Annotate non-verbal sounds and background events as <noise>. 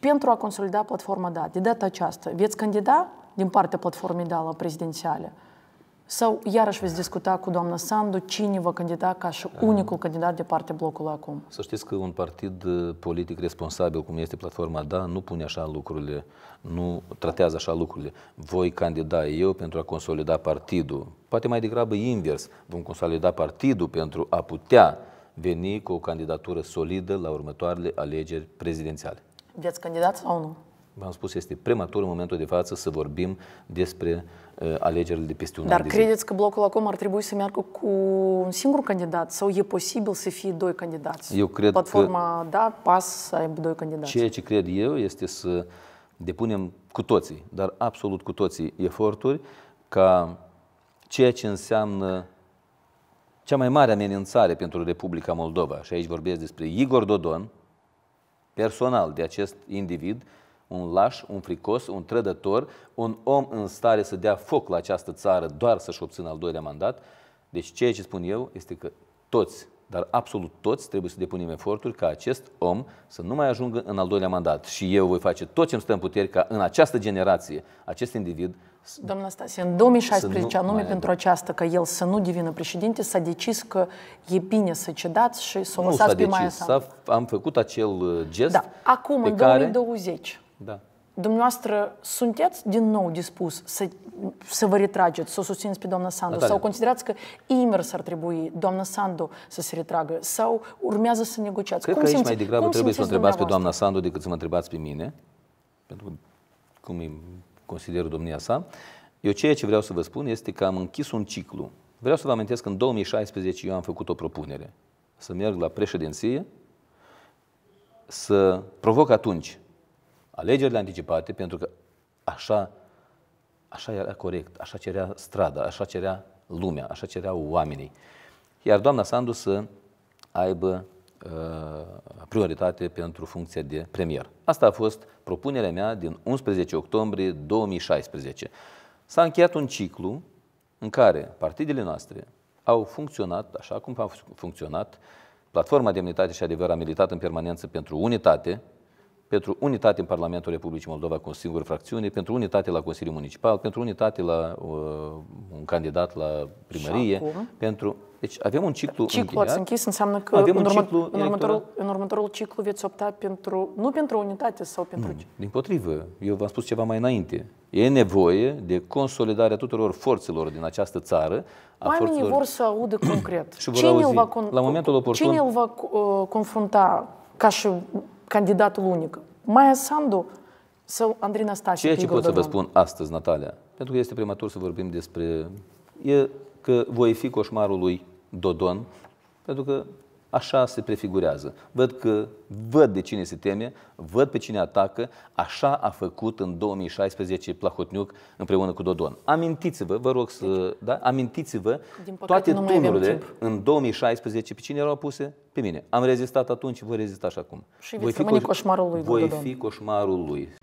pentru a consolida platforma DA. De data aceasta, veți candida din partea platformei DA la prezidențiale? Sau iarăși veți discuta cu doamna Sandu cine va candida ca și unicul candidat de partea blocului acum? Să știți că un partid uh, politic responsabil, cum este platforma DA, nu pune așa lucrurile, nu tratează așa lucrurile. Voi candida eu pentru a consolida partidul. Poate mai degrabă invers, vom consolida partidul pentru a putea veni cu o candidatură solidă la următoarele alegeri prezidențiale. Veți candidat sau nu? V-am spus, este prematur în momentul de față să vorbim despre uh, alegerile de peste un Dar an Dar credeți zi. că blocul acum ar trebui să meargă cu un singur candidat sau e posibil să fie doi candidați? Eu cred Platforma, că... da, PAS să aibă doi candidați. Ceea ce cred eu este să depunem cu toții, dar absolut cu toții, eforturi ca ceea ce înseamnă cea mai mare amenințare pentru Republica Moldova, și aici vorbesc despre Igor Dodon, personal de acest individ, un laș, un fricos, un trădător, un om în stare să dea foc la această țară doar să-și obțină al doilea mandat. Deci ceea ce spun eu este că toți dar absolut toți trebuie să depunem eforturi ca acest om să nu mai ajungă în al doilea mandat. Și eu voi face tot ce îmi stă în puteri ca în această generație, acest individ Domnul Stasie, în 2016, anume pentru aceasta, că el să nu devină președinte, s-a decis că e bine să cedați și să o lăsați pe Maia Am făcut acel uh, gest da. Acum, pe în care... 2020, da. Dumneavoastră sunteți din nou dispus să, să vă retrageți, să o susțineți pe doamna Sandu? Natalia. Sau considerați că imers ar trebui doamna Sandu să se retragă? Sau urmează să negociați? Cred cum că aici simți, mai degrabă cum trebuie să întrebați pe doamna Sandu decât să mă întrebați pe mine, pentru că cum îi consider domnia sa. Eu ceea ce vreau să vă spun este că am închis un ciclu. Vreau să vă amintesc că în 2016 eu am făcut o propunere să merg la președinție, să provoc atunci alegerile anticipate, pentru că așa, așa era corect, așa cerea strada, așa cerea lumea, așa cereau oamenii. Iar doamna Sandu să aibă uh, prioritate pentru funcția de premier. Asta a fost propunerea mea din 11 octombrie 2016. S-a încheiat un ciclu în care partidele noastre au funcționat așa cum au funcționat. Platforma Demnitate și Adevăr a militat în permanență pentru unitate, pentru unitate în Parlamentul Republicii Moldova cu o singură fracțiune, pentru unitate la Consiliul Municipal, pentru unitate la uh, un candidat la primărie, pentru... Deci avem un ciclu Ciclul ați închis înseamnă că avem în, urmă, ciclu în, următorul, în următorul ciclu veți opta pentru, nu pentru unitate sau pentru... Nu, din potrivă, eu v-am spus ceva mai înainte. E nevoie de consolidarea tuturor forțelor din această țară. A Oamenii forțelor... vor să audă concret. <clears throat> cine, îl va con... la momentul oportun... cine îl va uh, confrunta ca și candidatul unic. Maia Sandu sau Andrei Năstase? Ceea ce pot să vă spun astăzi, Natalia, pentru că este prematur să vorbim despre... E că voi fi coșmarul lui Dodon, pentru că Așa se prefigurează. Văd că văd de cine se teme, văd pe cine atacă. Așa a făcut în 2016 Plahotniuc împreună cu Dodon. Amintiți-vă, vă rog să... Deci, da? Amintiți-vă toate tunurile în 2016 pe cine erau puse? Pe mine. Am rezistat atunci, voi rezista și acum. Și voi fi, coș... coșmarul lui voi Dodon. fi coșmarul lui.